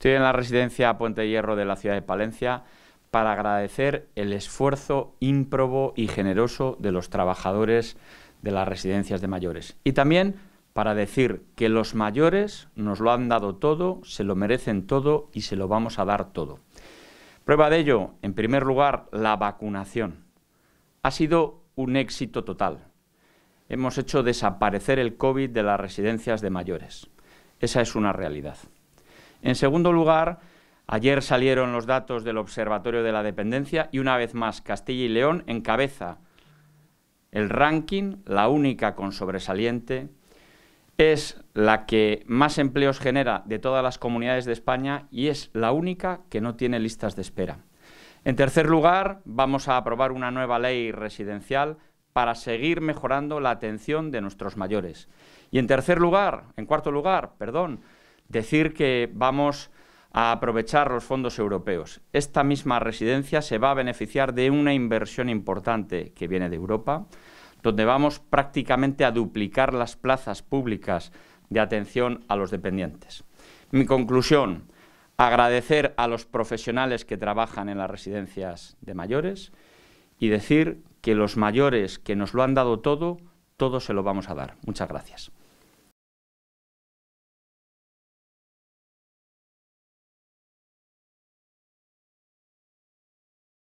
Estoy en la residencia Puente Hierro de la ciudad de Palencia para agradecer el esfuerzo ímprobo y generoso de los trabajadores de las residencias de mayores. Y también para decir que los mayores nos lo han dado todo, se lo merecen todo y se lo vamos a dar todo. Prueba de ello, en primer lugar, la vacunación. Ha sido un éxito total. Hemos hecho desaparecer el COVID de las residencias de mayores. Esa es una realidad. En segundo lugar, ayer salieron los datos del Observatorio de la Dependencia y una vez más Castilla y León encabeza el ranking, la única con sobresaliente, es la que más empleos genera de todas las comunidades de España y es la única que no tiene listas de espera. En tercer lugar, vamos a aprobar una nueva ley residencial para seguir mejorando la atención de nuestros mayores. Y en tercer lugar, en cuarto lugar, perdón, decir que vamos a aprovechar los fondos europeos. Esta misma residencia se va a beneficiar de una inversión importante que viene de Europa, donde vamos prácticamente a duplicar las plazas públicas de atención a los dependientes. Mi conclusión, agradecer a los profesionales que trabajan en las residencias de mayores y decir que los mayores que nos lo han dado todo, todo se lo vamos a dar. Muchas gracias.